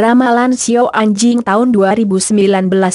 Ramalan Sio Anjing tahun 2019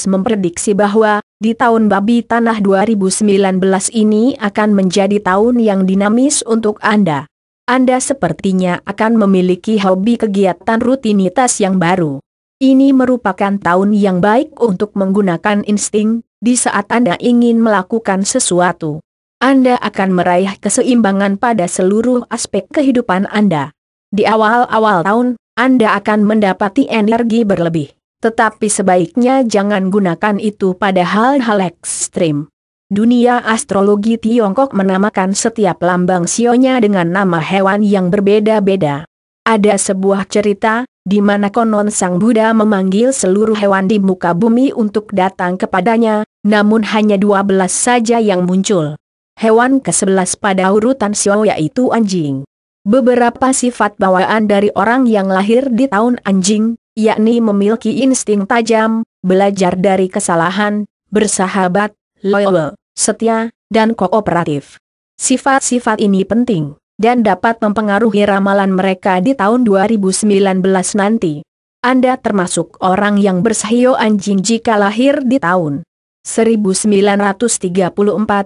memprediksi bahwa, di tahun babi tanah 2019 ini akan menjadi tahun yang dinamis untuk Anda. Anda sepertinya akan memiliki hobi kegiatan rutinitas yang baru. Ini merupakan tahun yang baik untuk menggunakan insting, di saat Anda ingin melakukan sesuatu. Anda akan meraih keseimbangan pada seluruh aspek kehidupan Anda. Di awal-awal tahun, anda akan mendapati energi berlebih. Tetapi sebaiknya jangan gunakan itu pada hal-hal ekstrim. Dunia astrologi Tiongkok menamakan setiap lambang sionya dengan nama hewan yang berbeda-beda. Ada sebuah cerita, di mana konon Sang Buddha memanggil seluruh hewan di muka bumi untuk datang kepadanya, namun hanya 12 saja yang muncul. Hewan ke-11 pada urutan sio yaitu anjing. Beberapa sifat bawaan dari orang yang lahir di tahun anjing, yakni memiliki insting tajam, belajar dari kesalahan, bersahabat, loyal, setia, dan kooperatif. Sifat-sifat ini penting, dan dapat mempengaruhi ramalan mereka di tahun 2019 nanti. Anda termasuk orang yang bersahio anjing jika lahir di tahun 1934, 1946,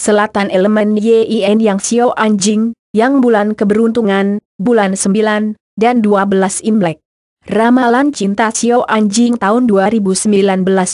selatan elemen Yin yang Xiao Anjing, yang bulan keberuntungan, bulan 9, dan 12 Imlek. Ramalan Cinta Xiao Anjing tahun 2019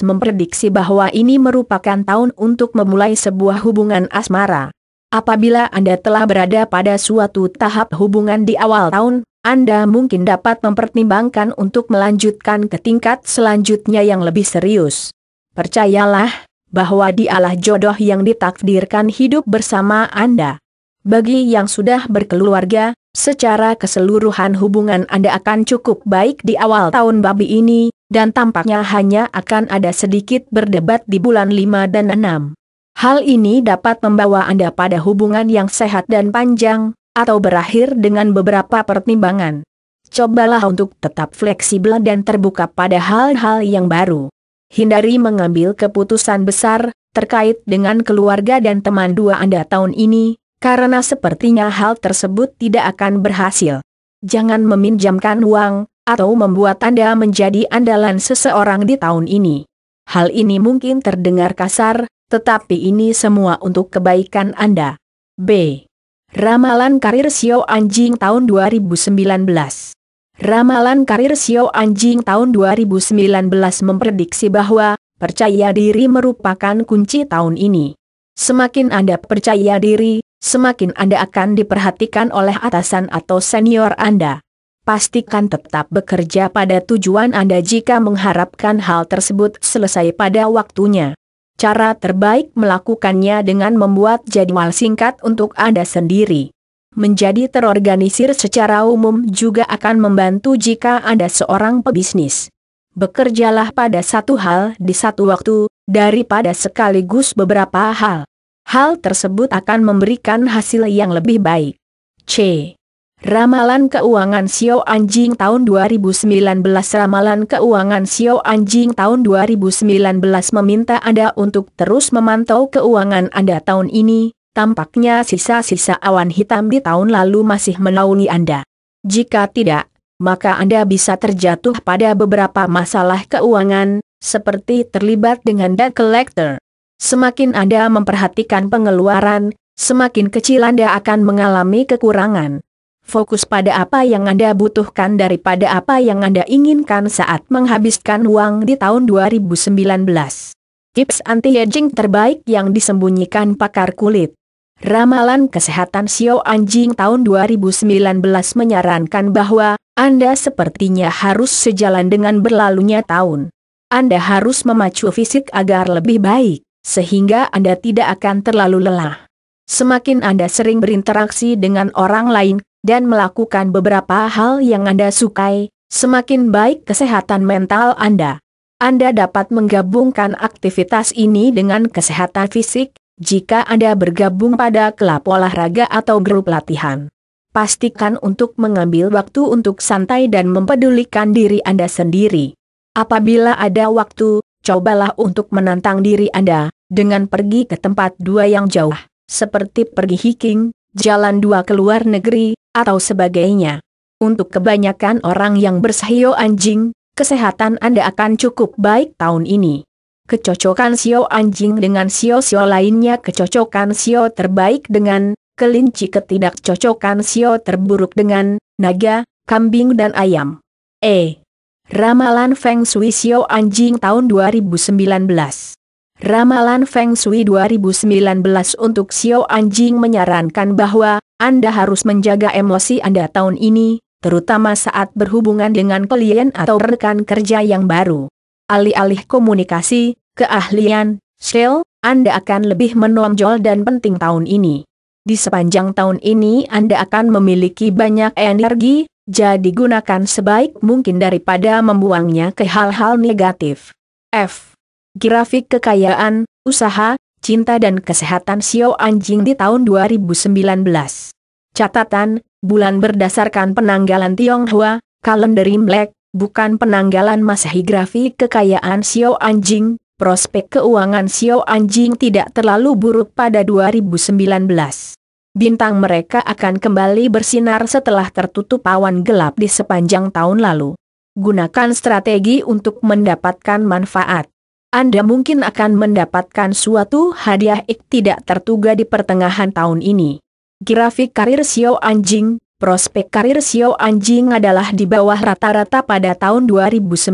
memprediksi bahwa ini merupakan tahun untuk memulai sebuah hubungan asmara. Apabila Anda telah berada pada suatu tahap hubungan di awal tahun, Anda mungkin dapat mempertimbangkan untuk melanjutkan ke tingkat selanjutnya yang lebih serius. Percayalah, bahwa dialah jodoh yang ditakdirkan hidup bersama Anda. Bagi yang sudah berkeluarga, secara keseluruhan hubungan Anda akan cukup baik di awal tahun babi ini, dan tampaknya hanya akan ada sedikit berdebat di bulan 5 dan 6. Hal ini dapat membawa Anda pada hubungan yang sehat dan panjang, atau berakhir dengan beberapa pertimbangan. Cobalah untuk tetap fleksibel dan terbuka pada hal-hal yang baru. Hindari mengambil keputusan besar terkait dengan keluarga dan teman dua Anda tahun ini, karena sepertinya hal tersebut tidak akan berhasil. Jangan meminjamkan uang, atau membuat Anda menjadi andalan seseorang di tahun ini. Hal ini mungkin terdengar kasar, tetapi ini semua untuk kebaikan Anda. B. Ramalan karir Sio e Anjing tahun 2019 Ramalan karir Sio Anjing tahun 2019 memprediksi bahwa percaya diri merupakan kunci tahun ini. Semakin Anda percaya diri, semakin Anda akan diperhatikan oleh atasan atau senior Anda. Pastikan tetap bekerja pada tujuan Anda jika mengharapkan hal tersebut selesai pada waktunya. Cara terbaik melakukannya dengan membuat jadwal singkat untuk Anda sendiri menjadi terorganisir secara umum juga akan membantu jika Anda seorang pebisnis. Bekerjalah pada satu hal di satu waktu, daripada sekaligus beberapa hal. Hal tersebut akan memberikan hasil yang lebih baik. C. Ramalan Keuangan Sio Anjing tahun 2019 Ramalan Keuangan Sio Anjing tahun 2019 meminta Anda untuk terus memantau keuangan Anda tahun ini, Tampaknya sisa-sisa awan hitam di tahun lalu masih menaungi Anda. Jika tidak, maka Anda bisa terjatuh pada beberapa masalah keuangan, seperti terlibat dengan debt collector. Semakin Anda memperhatikan pengeluaran, semakin kecil Anda akan mengalami kekurangan. Fokus pada apa yang Anda butuhkan daripada apa yang Anda inginkan saat menghabiskan uang di tahun 2019. Tips anti-aging terbaik yang disembunyikan pakar kulit. Ramalan Kesehatan Sio Anjing tahun 2019 menyarankan bahwa Anda sepertinya harus sejalan dengan berlalunya tahun. Anda harus memacu fisik agar lebih baik, sehingga Anda tidak akan terlalu lelah. Semakin Anda sering berinteraksi dengan orang lain dan melakukan beberapa hal yang Anda sukai, semakin baik kesehatan mental Anda. Anda dapat menggabungkan aktivitas ini dengan kesehatan fisik, jika Anda bergabung pada klub olahraga atau grup latihan. Pastikan untuk mengambil waktu untuk santai dan mempedulikan diri Anda sendiri. Apabila ada waktu, cobalah untuk menantang diri Anda, dengan pergi ke tempat dua yang jauh, seperti pergi hiking, jalan dua ke luar negeri, atau sebagainya. Untuk kebanyakan orang yang bersahio anjing, kesehatan Anda akan cukup baik tahun ini kecocokan Xiao anjing dengan Xiao sio lainnya kecocokan Xiao terbaik dengan, kelinci ketidakcocokan Xiao terburuk dengan, naga, kambing dan ayam. E. Ramalan Feng Shui Xiao Anjing tahun 2019 Ramalan Feng Shui 2019 untuk Xiao Anjing menyarankan bahwa Anda harus menjaga emosi Anda tahun ini, terutama saat berhubungan dengan klien atau rekan kerja yang baru. Alih-alih komunikasi, keahlian, Shell, Anda akan lebih menonjol dan penting tahun ini. Di sepanjang tahun ini Anda akan memiliki banyak energi, jadi gunakan sebaik mungkin daripada membuangnya ke hal-hal negatif. F. Grafik kekayaan, usaha, cinta dan kesehatan Sio Anjing di tahun 2019. Catatan, bulan berdasarkan penanggalan Tionghoa, kalender Imlek, bukan penanggalan masehi grafik kekayaan Xiao Anjing, prospek keuangan Xiao Anjing tidak terlalu buruk pada 2019. Bintang mereka akan kembali bersinar setelah tertutup awan gelap di sepanjang tahun lalu. Gunakan strategi untuk mendapatkan manfaat. Anda mungkin akan mendapatkan suatu hadiah ik tidak tertuga di pertengahan tahun ini. Grafik karir Xiao Anjing, prospek karir Xiao Anjing adalah di bawah rata-rata pada tahun 2019,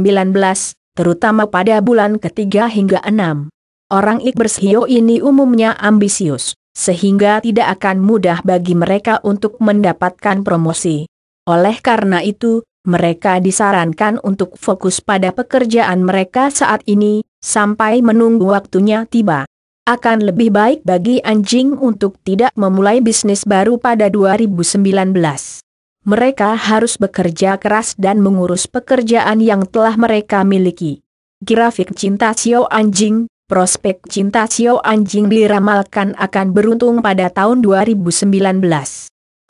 terutama pada bulan ketiga hingga enam. Orang Igbers Xiao ini umumnya ambisius, sehingga tidak akan mudah bagi mereka untuk mendapatkan promosi. Oleh karena itu, mereka disarankan untuk fokus pada pekerjaan mereka saat ini, sampai menunggu waktunya tiba akan lebih baik bagi anjing untuk tidak memulai bisnis baru pada 2019. Mereka harus bekerja keras dan mengurus pekerjaan yang telah mereka miliki. Grafik cinta Sio Anjing, prospek cinta Sio Anjing diramalkan akan beruntung pada tahun 2019.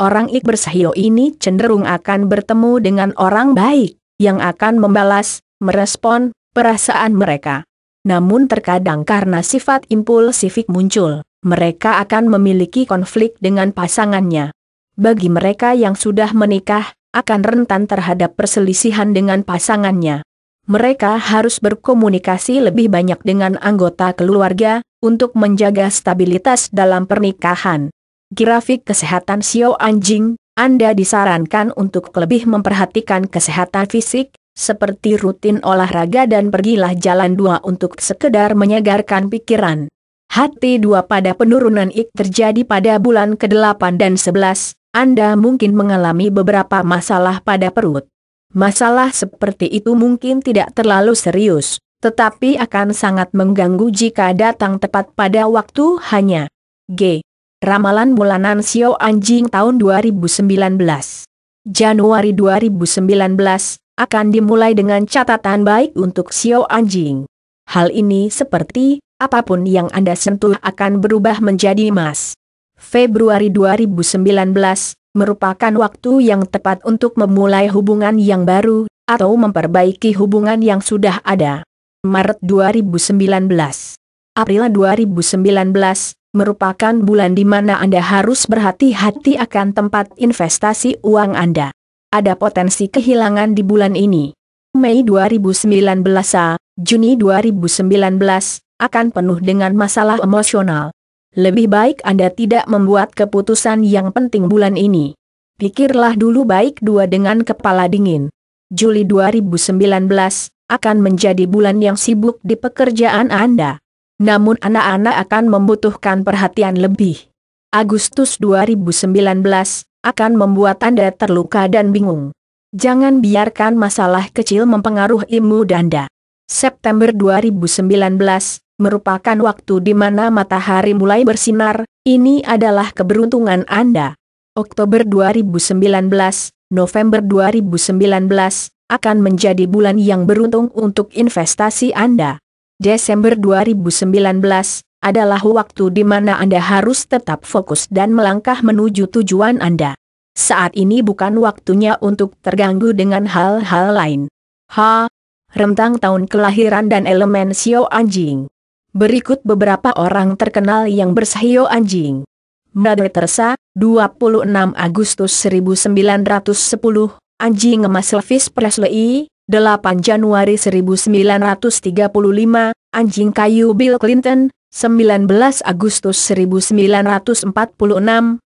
Orang Ik bersahio ini cenderung akan bertemu dengan orang baik, yang akan membalas, merespon, perasaan mereka namun terkadang karena sifat impulsifik muncul, mereka akan memiliki konflik dengan pasangannya. Bagi mereka yang sudah menikah, akan rentan terhadap perselisihan dengan pasangannya. Mereka harus berkomunikasi lebih banyak dengan anggota keluarga untuk menjaga stabilitas dalam pernikahan. Grafik kesehatan Xiao Anjing, Anda disarankan untuk lebih memperhatikan kesehatan fisik, seperti rutin olahraga dan pergilah jalan dua untuk sekedar menyegarkan pikiran. Hati dua pada penurunan ik terjadi pada bulan ke-8 dan 11, Anda mungkin mengalami beberapa masalah pada perut. Masalah seperti itu mungkin tidak terlalu serius, tetapi akan sangat mengganggu jika datang tepat pada waktu hanya. G. Ramalan Bulanan Sio Anjing tahun 2019. Januari 2019, akan dimulai dengan catatan baik untuk Xiao Anjing. Hal ini seperti, apapun yang Anda sentuh akan berubah menjadi emas. Februari 2019, merupakan waktu yang tepat untuk memulai hubungan yang baru, atau memperbaiki hubungan yang sudah ada. Maret 2019 April 2019, merupakan bulan di mana Anda harus berhati-hati akan tempat investasi uang Anda ada potensi kehilangan di bulan ini. Mei 2019 Juni 2019, akan penuh dengan masalah emosional. Lebih baik Anda tidak membuat keputusan yang penting bulan ini. Pikirlah dulu baik dua dengan kepala dingin. Juli 2019, akan menjadi bulan yang sibuk di pekerjaan Anda. Namun anak-anak akan membutuhkan perhatian lebih. Agustus 2019, akan membuat Anda terluka dan bingung. Jangan biarkan masalah kecil mempengaruhi mood Anda. September 2019 merupakan waktu di mana matahari mulai bersinar, ini adalah keberuntungan Anda. Oktober 2019, November 2019 akan menjadi bulan yang beruntung untuk investasi Anda. Desember 2019 adalah waktu di mana Anda harus tetap fokus dan melangkah menuju tujuan Anda. Saat ini bukan waktunya untuk terganggu dengan hal-hal lain. Ha, rentang tahun kelahiran dan elemen sio anjing. Berikut beberapa orang terkenal yang bersahio anjing. Mbak Tersa, 26 Agustus 1910, Anjing Emas Elvis Presley, 8 Januari 1935, Anjing Kayu Bill Clinton, 19 Agustus 1946,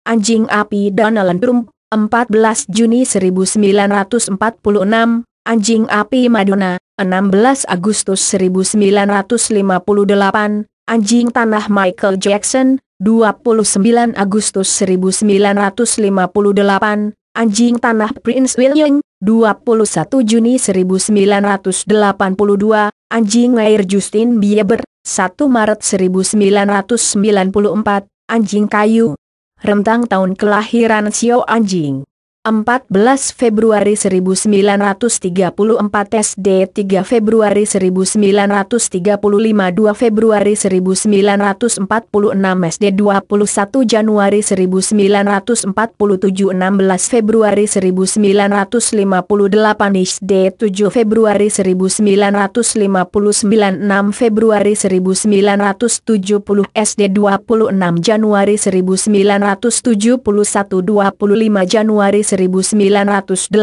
Anjing Api Donald Trump, 14 Juni 1946, Anjing Api Madonna, 16 Agustus 1958, Anjing Tanah Michael Jackson, 29 Agustus 1958, Anjing Tanah Prince William, 21 Juni 1982, Anjing Air Justin Bieber, 1 Maret 1994, Anjing Kayu. Rentang tahun kelahiran Sio Anjing. 14 Februari 1934 SD 3 Februari 1935 2 Februari 1946 SD 21 Januari 1947 16 Februari 1958 SD 7 Februari 1959 6 Februari 1970 SD 26 Januari 1971 25 Januari 1982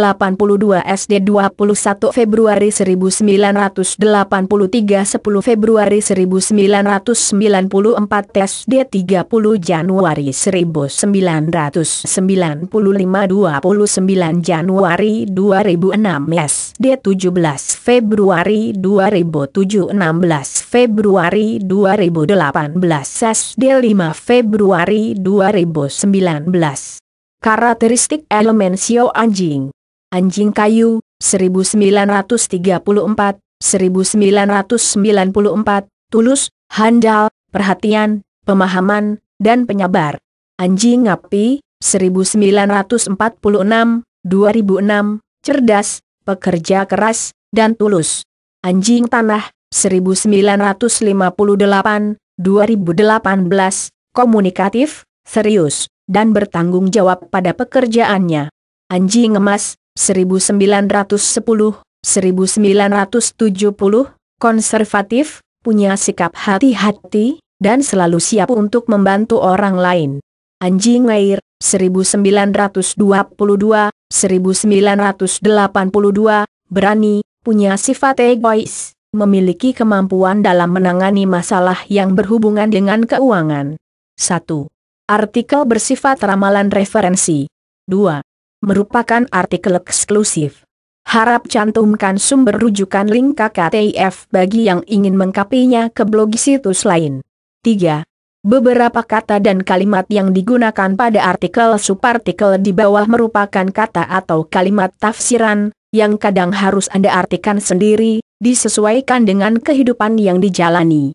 SD 21 Februari 1983 10 Februari 1994 SD 30 Januari 1995 29 Januari 2006 SD 17 Februari 2007 16 Februari 2018 SD 5 Februari 2019 Karakteristik elemen sio anjing. Anjing kayu, 1934, 1994, tulus, handal, perhatian, pemahaman, dan penyabar. Anjing api, 1946, 2006, cerdas, pekerja keras, dan tulus. Anjing tanah, 1958, 2018, komunikatif, serius dan bertanggung jawab pada pekerjaannya. Anjing Emas, 1910, 1970, konservatif, punya sikap hati-hati, dan selalu siap untuk membantu orang lain. Anjing air 1922, 1982, berani, punya sifat egois, memiliki kemampuan dalam menangani masalah yang berhubungan dengan keuangan. 1. Artikel bersifat ramalan referensi. 2. Merupakan artikel eksklusif. Harap cantumkan sumber rujukan link KKTIF bagi yang ingin mengkapinya ke blog situs lain. 3. Beberapa kata dan kalimat yang digunakan pada artikel subartikel di bawah merupakan kata atau kalimat tafsiran, yang kadang harus Anda artikan sendiri, disesuaikan dengan kehidupan yang dijalani.